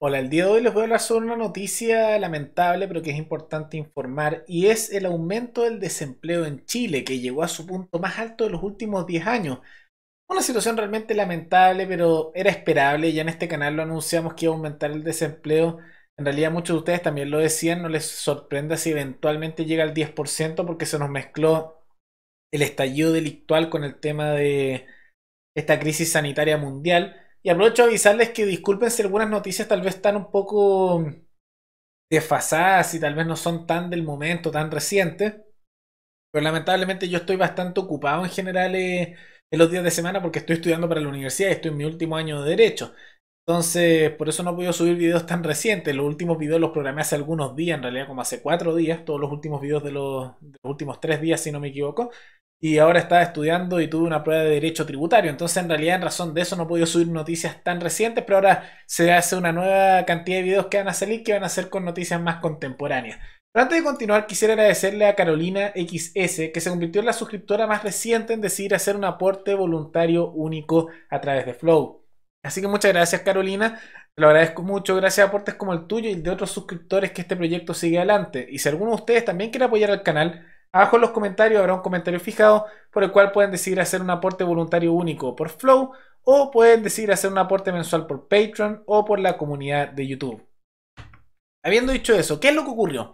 Hola, el día de hoy les voy a hablar sobre una noticia lamentable pero que es importante informar y es el aumento del desempleo en Chile que llegó a su punto más alto de los últimos 10 años. Una situación realmente lamentable pero era esperable, ya en este canal lo anunciamos que iba a aumentar el desempleo. En realidad muchos de ustedes también lo decían, no les sorprenda si eventualmente llega al 10% porque se nos mezcló el estallido delictual con el tema de esta crisis sanitaria mundial. Y aprovecho a avisarles que disculpen si algunas noticias tal vez están un poco desfasadas y tal vez no son tan del momento, tan recientes. Pero lamentablemente yo estoy bastante ocupado en general eh, en los días de semana porque estoy estudiando para la universidad y estoy en mi último año de Derecho. Entonces, por eso no puedo subir videos tan recientes. Los últimos videos los programé hace algunos días, en realidad como hace cuatro días, todos los últimos videos de los últimos tres días, si no me equivoco y ahora estaba estudiando y tuve una prueba de derecho tributario. Entonces, en realidad, en razón de eso, no he podido subir noticias tan recientes, pero ahora se hace una nueva cantidad de videos que van a salir que van a ser con noticias más contemporáneas. Pero antes de continuar, quisiera agradecerle a Carolina XS, que se convirtió en la suscriptora más reciente en decidir hacer un aporte voluntario único a través de Flow. Así que muchas gracias, Carolina. Lo agradezco mucho, gracias a aportes como el tuyo y el de otros suscriptores que este proyecto sigue adelante. Y si alguno de ustedes también quiere apoyar al canal, Abajo en los comentarios habrá un comentario fijado por el cual pueden decidir hacer un aporte voluntario único por Flow o pueden decidir hacer un aporte mensual por Patreon o por la comunidad de YouTube. Habiendo dicho eso, ¿qué es lo que ocurrió?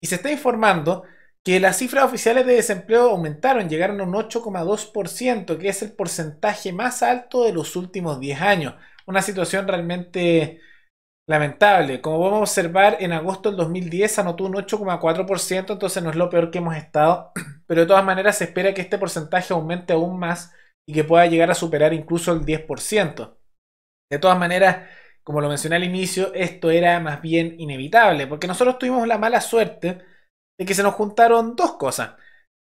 Y se está informando que las cifras oficiales de desempleo aumentaron, llegaron a un 8,2%, que es el porcentaje más alto de los últimos 10 años. Una situación realmente Lamentable. Como podemos observar, en agosto del 2010 anotó un 8,4%, entonces no es lo peor que hemos estado. Pero de todas maneras se espera que este porcentaje aumente aún más y que pueda llegar a superar incluso el 10%. De todas maneras, como lo mencioné al inicio, esto era más bien inevitable, porque nosotros tuvimos la mala suerte de que se nos juntaron dos cosas.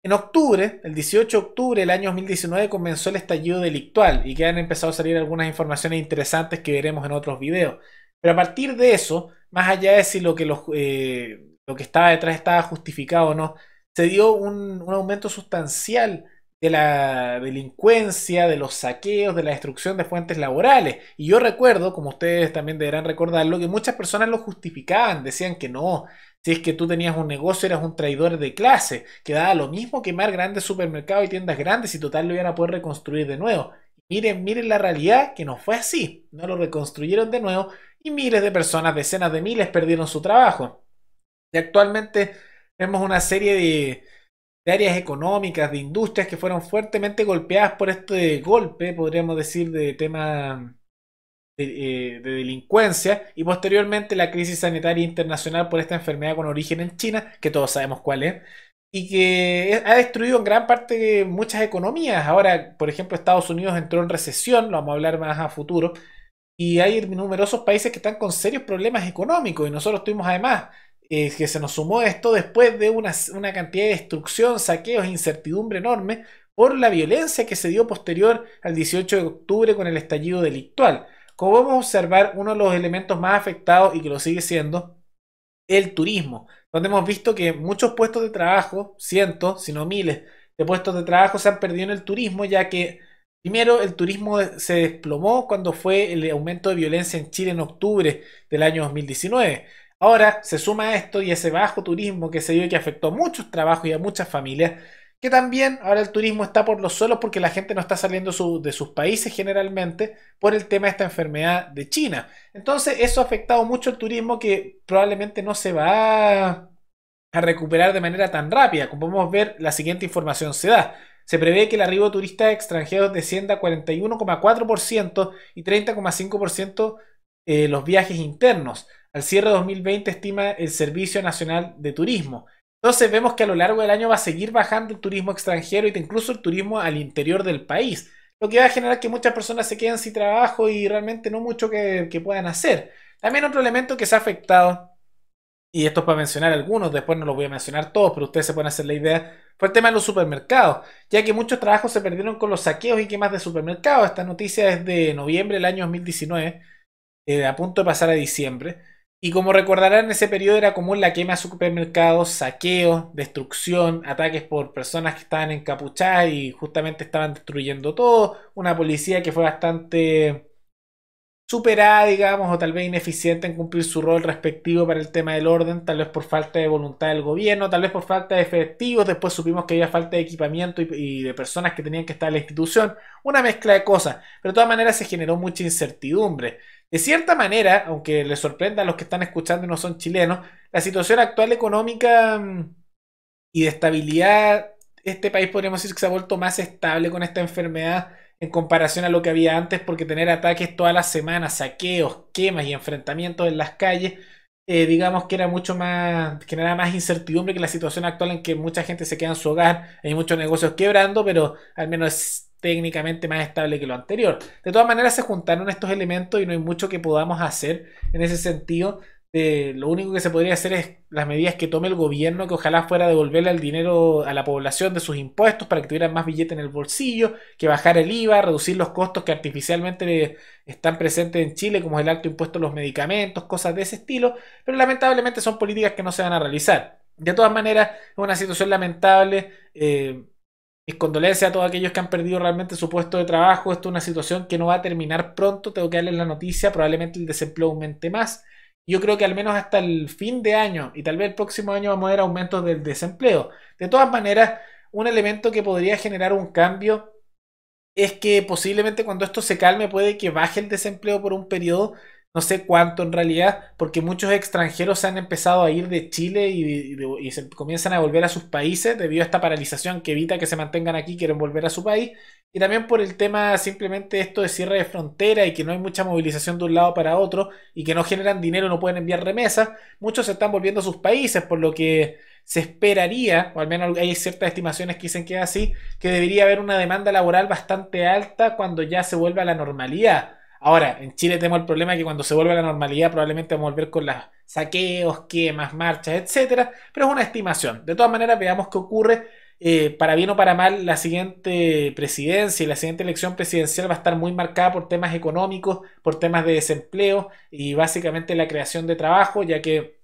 En octubre, el 18 de octubre del año 2019, comenzó el estallido delictual y que han empezado a salir algunas informaciones interesantes que veremos en otros videos. Pero a partir de eso, más allá de si lo que, eh, lo que estaba detrás estaba justificado o no, se dio un, un, aumento sustancial de la delincuencia, de los saqueos, de la destrucción de fuentes laborales. Y yo recuerdo, como ustedes también deberán recordarlo, que muchas personas lo justificaban, decían que no, si es que tú tenías un negocio eras un traidor de clase, que daba lo mismo quemar grandes supermercados y tiendas grandes y total lo iban a poder reconstruir de nuevo. Miren, miren la realidad que no fue así, no lo reconstruyeron de nuevo y miles de personas, decenas de miles, perdieron su trabajo. Y actualmente tenemos una serie de, áreas económicas, de industrias que fueron fuertemente golpeadas por este golpe, podríamos decir, de tema de, eh, de, delincuencia y posteriormente la crisis sanitaria internacional por esta enfermedad con origen en China, que todos sabemos cuál es, y que ha destruido en gran parte muchas economías. Ahora, por ejemplo, Estados Unidos entró en recesión, lo vamos a hablar más a futuro, y hay numerosos países que están con serios problemas económicos y nosotros tuvimos además eh, que se nos sumó esto después de una, cantidad de destrucción, saqueos, e incertidumbre enorme por la violencia que se dio posterior al 18 de octubre con el estallido delictual. Como podemos observar, uno de los elementos más afectados y que lo sigue siendo, el turismo, donde hemos visto que muchos puestos de trabajo, cientos, si no miles de puestos de trabajo se han perdido en el turismo, ya que Primero, el turismo se desplomó cuando fue el aumento de violencia en Chile en octubre del año 2019. Ahora se suma a esto y ese bajo turismo que se dio que afectó a muchos trabajos y a muchas familias, que también ahora el turismo está por los suelos porque la gente no está saliendo de sus países generalmente por el tema de esta enfermedad de China. Entonces eso ha afectado mucho el turismo que probablemente no se va a, a recuperar de manera tan rápida. Como podemos ver, la siguiente información se da. Se prevé que el arribo de turistas extranjeros descienda 41,4% y 30,5% eh, los viajes internos. Al cierre de 2020 estima el Servicio Nacional de Turismo. Entonces vemos que a lo largo del año va a seguir bajando el turismo extranjero e incluso el turismo al interior del país, lo que va a generar que muchas personas se queden sin trabajo y realmente no mucho que, que puedan hacer. También otro elemento que se ha afectado y esto es para mencionar algunos, después no los voy a mencionar todos, pero ustedes se pueden hacer la idea fue el tema de los supermercados, ya que muchos trabajos se perdieron con los saqueos y quemas de supermercados. Esta noticia es de noviembre del año 2019, eh, a punto de pasar a diciembre. Y como recordarán, en ese periodo era común la quema de supermercados, saqueos, destrucción, ataques por personas que estaban encapuchadas y justamente estaban destruyendo todo. Una policía que fue bastante superada, digamos, o tal vez ineficiente en cumplir su rol respectivo para el tema del orden, tal vez por falta de voluntad del gobierno, tal vez por falta de efectivos, después supimos que había falta de equipamiento y, de personas que tenían que estar en la institución, una mezcla de cosas, pero de todas maneras se generó mucha incertidumbre. De cierta manera, aunque les sorprenda a los que están escuchando y no son chilenos, la situación actual económica mm, y de estabilidad, este país podríamos decir que se ha vuelto más estable con esta enfermedad en comparación a lo que había antes, porque tener ataques todas las semanas, saqueos, quemas y enfrentamientos en las calles, eh, digamos que era mucho más, generaba más incertidumbre que la situación actual en que mucha gente se queda en su hogar, hay muchos negocios quebrando, pero al menos es técnicamente más estable que lo anterior. De todas maneras se juntaron estos elementos y no hay mucho que podamos hacer en ese sentido. Eh, lo único que se podría hacer es las medidas que tome el gobierno, que ojalá fuera devolverle el dinero a la población de sus impuestos para que tuvieran más billete en el bolsillo, que bajar el IVA, reducir los costos que artificialmente están presentes en Chile, como es el alto impuesto a los medicamentos, cosas de ese estilo, pero lamentablemente son políticas que no se van a realizar. De todas maneras, es una situación lamentable. Eh, mis condolencias a todos aquellos que han perdido realmente su puesto de trabajo. Esto es una situación que no va a terminar pronto. Tengo que darles la noticia. Probablemente el desempleo aumente más. Yo creo que al menos hasta el fin de año y tal vez el próximo año vamos a ver aumentos del desempleo. De todas maneras, un elemento que podría generar un cambio es que posiblemente cuando esto se calme puede que baje el desempleo por un periodo, no sé cuánto en realidad, porque muchos extranjeros se han empezado a ir de Chile y, y, se comienzan a volver a sus países debido a esta paralización que evita que se mantengan aquí, quieren volver a su país y también por el tema simplemente esto de cierre de frontera y que no hay mucha movilización de un lado para otro y que no generan dinero, no pueden enviar remesas, muchos se están volviendo a sus países, por lo que se esperaría, o al menos hay ciertas estimaciones que dicen que es así, que debería haber una demanda laboral bastante alta cuando ya se vuelva a la normalidad. Ahora, en Chile tenemos el problema de que cuando se vuelva a la normalidad probablemente vamos a volver con los saqueos, quemas, marchas, etcétera, pero es una estimación. De todas maneras, veamos qué ocurre eh, para bien o para mal, la siguiente presidencia y la siguiente elección presidencial va a estar muy marcada por temas económicos, por temas de desempleo y básicamente la creación de trabajo, ya que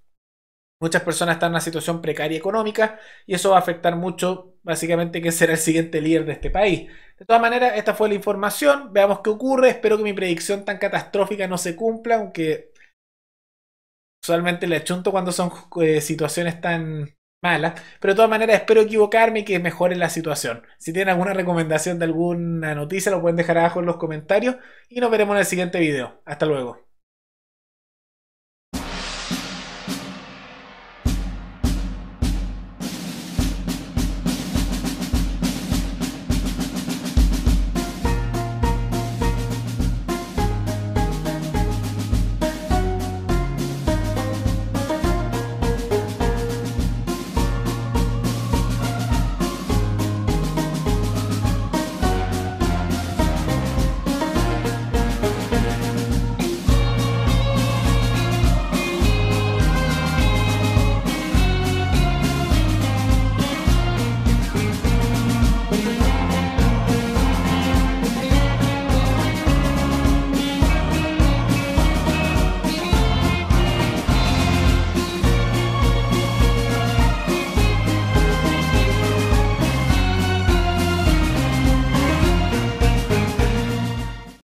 muchas personas están en una situación precaria económica y eso va a afectar mucho básicamente quién será el siguiente líder de este país. De todas maneras, esta fue la información, veamos qué ocurre, espero que mi predicción tan catastrófica no se cumpla, aunque usualmente le achunto cuando son eh, situaciones tan Mala, Pero de todas maneras, espero equivocarme y que mejore la situación. Si tienen alguna recomendación de alguna noticia, lo pueden dejar abajo en los comentarios. Y nos veremos en el siguiente video. Hasta luego.